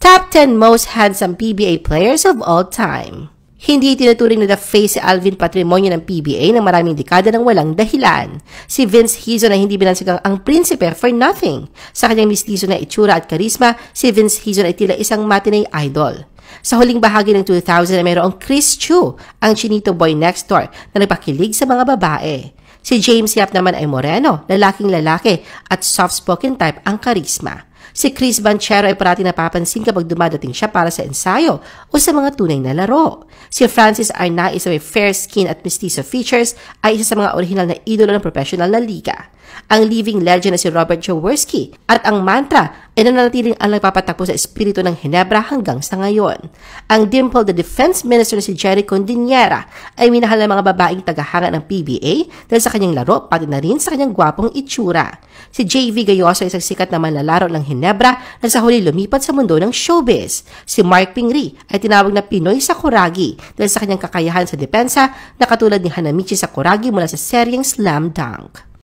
Top 10 Most Handsome PBA Players of All Time hindi tinuturing na the face si Alvin Patrimonio ng PBA ng maraming dekada ng walang dahilan. Si Vince Hizo na hindi binansagang ang prinsipe for nothing. Sa kanyang mistiso na itsura at karisma, si Vince Hizo ay tila isang matinay idol. Sa huling bahagi ng 2000 ay mayroong Chris Chu, ang chinito boy next door na nagpakilig sa mga babae. Si James Yap naman ay moreno, lalaking lalaki at soft-spoken type ang karisma. Si Chris Banchero ay parati napapansin kapag dumadating siya para sa ensayo o sa mga tunay na laro. Si Francis Arnaiz na may fair skin at mestizo features ay isa sa mga original na idolo ng professional na liga ang living legend na si Robert Jaworski at ang mantra ay nananatiling ang nagpapatakbo sa espiritu ng Hinebra hanggang sa ngayon. Ang dimple the defense minister na si Jerry Condiniera ay minahal ng mga babaeng tagahanga ng PBA dahil sa kanyang laro pati na rin sa kanyang gwapong itsura. Si JV Gayoso ay isang sikat na manlalaro ng Hinebra na sa huli lumipat sa mundo ng showbiz. Si Mark Pingri ay tinawag na Pinoy sa Kuragi dahil sa kanyang kakayahan sa depensa na katulad ni Hanamichi sa Kuragi mula sa seryeng Slam Dunk.